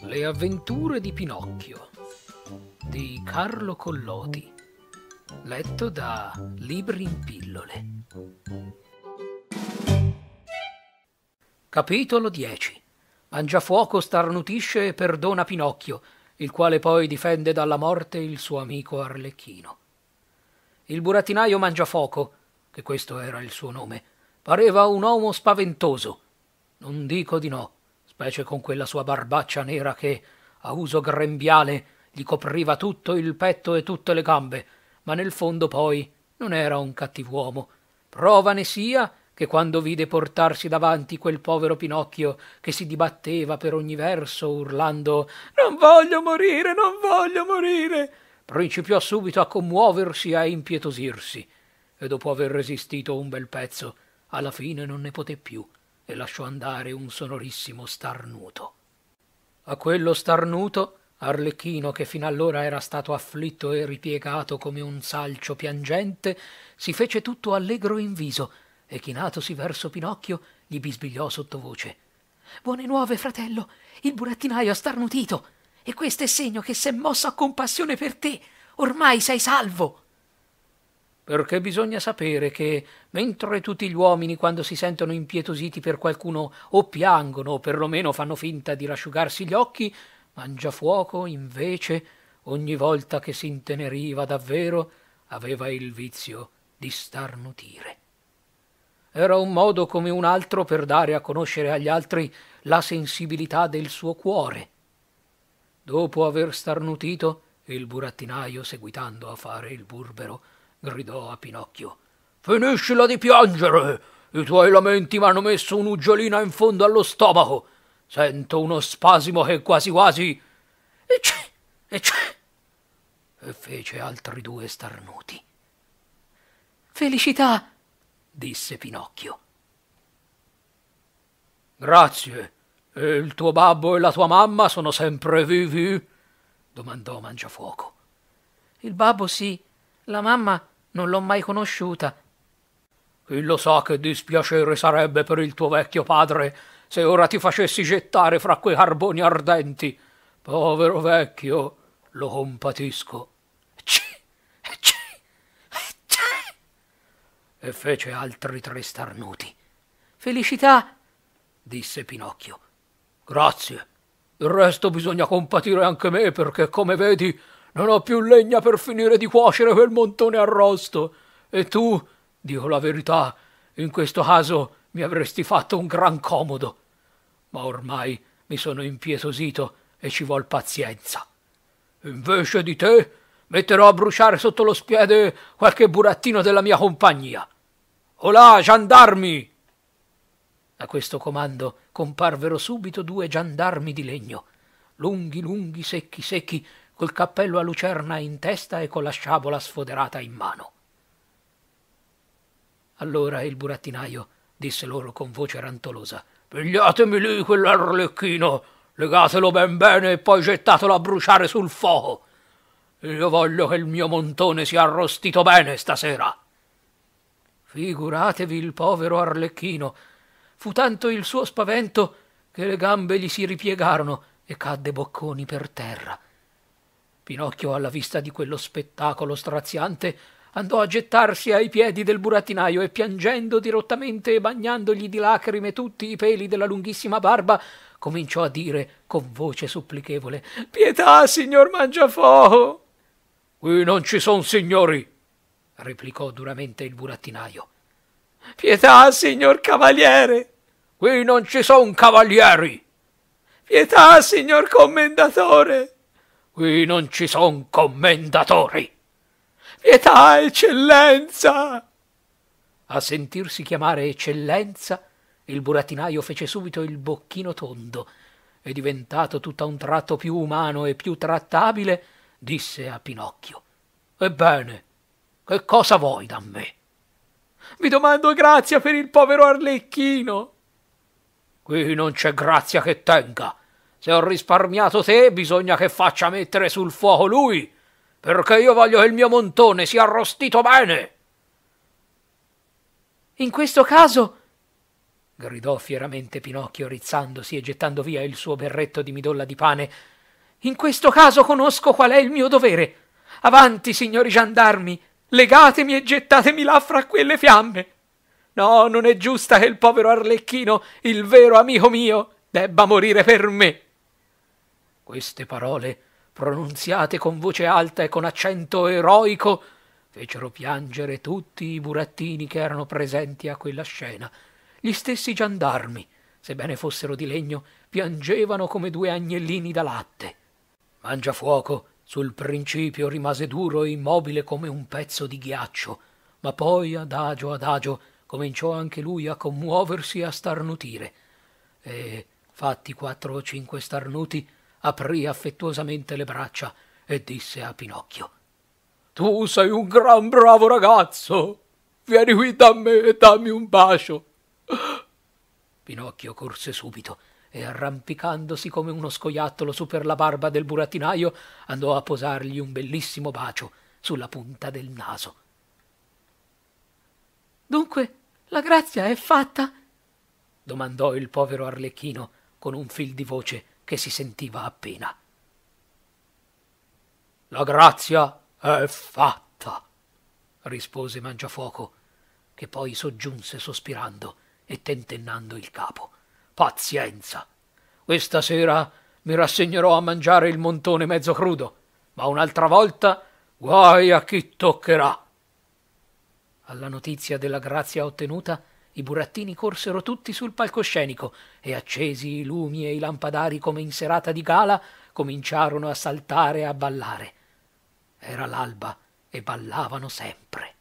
Le avventure di Pinocchio di Carlo Collodi letto da Libri in pillole Capitolo 10 Mangiafuoco starnutisce e perdona Pinocchio il quale poi difende dalla morte il suo amico Arlecchino. Il burattinaio Mangiafoco, che questo era il suo nome, pareva un uomo spaventoso. Non dico di no, specie con quella sua barbaccia nera che, a uso grembiale, gli copriva tutto il petto e tutte le gambe, ma nel fondo poi non era un cattivuomo. Prova ne sia che quando vide portarsi davanti quel povero Pinocchio che si dibatteva per ogni verso urlando Non voglio morire, non voglio morire, principiò subito a commuoversi e a impietosirsi e dopo aver resistito un bel pezzo, alla fine non ne poté più e lasciò andare un sonorissimo starnuto. A quello starnuto Arlecchino, che fin allora era stato afflitto e ripiegato come un salcio piangente, si fece tutto allegro in viso e chinatosi verso Pinocchio gli bisbigliò sottovoce. Buone nuove, fratello! Il burattinaio ha starnutito! E questo è segno che s'è mosso a compassione per te! Ormai sei salvo! Perché bisogna sapere che, mentre tutti gli uomini, quando si sentono impietositi per qualcuno, o piangono o perlomeno fanno finta di rasciugarsi gli occhi, Mangiafuoco, invece, ogni volta che si inteneriva davvero, aveva il vizio di starnutire. Era un modo come un altro per dare a conoscere agli altri la sensibilità del suo cuore. Dopo aver starnutito, il burattinaio, seguitando a fare il burbero, gridò a Pinocchio Finiscila di piangere! I tuoi lamenti mi hanno messo un'uggiolina in fondo allo stomaco. Sento uno spasimo che quasi quasi... E c'è! E c'è! E fece altri due starnuti. Felicità! disse Pinocchio. Grazie. E il tuo babbo e la tua mamma sono sempre vivi? domandò Mangiafuoco. Il babbo sì, la mamma non l'ho mai conosciuta. Chi lo sa che dispiacere sarebbe per il tuo vecchio padre se ora ti facessi gettare fra quei carboni ardenti. Povero vecchio, lo compatisco. e fece altri tre starnuti. Felicità, disse Pinocchio. Grazie. Il resto bisogna compatire anche me perché, come vedi, non ho più legna per finire di cuocere quel montone arrosto. E tu, dico la verità, in questo caso mi avresti fatto un gran comodo. Ma ormai mi sono impietosito e ci vuol pazienza. Invece di te Metterò a bruciare sotto lo spiede qualche burattino della mia compagnia. Olà, giandarmi! A questo comando comparvero subito due giandarmi di legno, lunghi, lunghi, secchi, secchi, col cappello a lucerna in testa e con la sciabola sfoderata in mano. Allora il burattinaio disse loro con voce rantolosa: Pigliatemi lì quell'arlecchino, legatelo ben bene e poi gettatelo a bruciare sul fuoco. Io voglio che il mio montone sia arrostito bene stasera. Figuratevi il povero Arlecchino. Fu tanto il suo spavento che le gambe gli si ripiegarono e cadde bocconi per terra. Pinocchio, alla vista di quello spettacolo straziante, andò a gettarsi ai piedi del burattinaio e piangendo dirottamente e bagnandogli di lacrime tutti i peli della lunghissima barba, cominciò a dire con voce supplichevole Pietà, signor Mangiafoco! Qui non ci son signori, replicò duramente il burattinaio. Pietà, signor cavaliere! Qui non ci son cavalieri! Pietà, signor commendatore! Qui non ci son commendatori! Pietà, eccellenza! A sentirsi chiamare eccellenza, il burattinaio fece subito il bocchino tondo e diventato tutt'a un tratto più umano e più trattabile, disse a Pinocchio. Ebbene, che cosa vuoi da me? Vi domando grazia per il povero Arlecchino. Qui non c'è grazia che tenga. Se ho risparmiato te, bisogna che faccia mettere sul fuoco lui, perché io voglio che il mio montone sia arrostito bene. In questo caso, gridò fieramente Pinocchio, rizzandosi e gettando via il suo berretto di midolla di pane, in questo caso conosco qual è il mio dovere. Avanti, signori giandarmi, legatemi e gettatemi là fra quelle fiamme. No, non è giusta che il povero Arlecchino, il vero amico mio, debba morire per me. Queste parole, pronunziate con voce alta e con accento eroico, fecero piangere tutti i burattini che erano presenti a quella scena. Gli stessi giandarmi, sebbene fossero di legno, piangevano come due agnellini da latte. Mangiafuoco sul principio rimase duro e immobile come un pezzo di ghiaccio, ma poi adagio adagio cominciò anche lui a commuoversi e a starnutire. E, fatti quattro o cinque starnuti, aprì affettuosamente le braccia e disse a Pinocchio: Tu sei un gran bravo ragazzo! Vieni qui da me e dammi un bacio! Pinocchio corse subito e arrampicandosi come uno scoiattolo su per la barba del burattinaio andò a posargli un bellissimo bacio sulla punta del naso. Dunque la grazia è fatta? domandò il povero Arlecchino con un fil di voce che si sentiva appena. La grazia è fatta, rispose Mangiafuoco, che poi soggiunse sospirando e tentennando il capo. Pazienza. Questa sera mi rassegnerò a mangiare il montone mezzo crudo, ma un'altra volta guai a chi toccherà. Alla notizia della grazia ottenuta, i burattini corsero tutti sul palcoscenico e accesi i lumi e i lampadari come in serata di gala, cominciarono a saltare e a ballare. Era l'alba e ballavano sempre.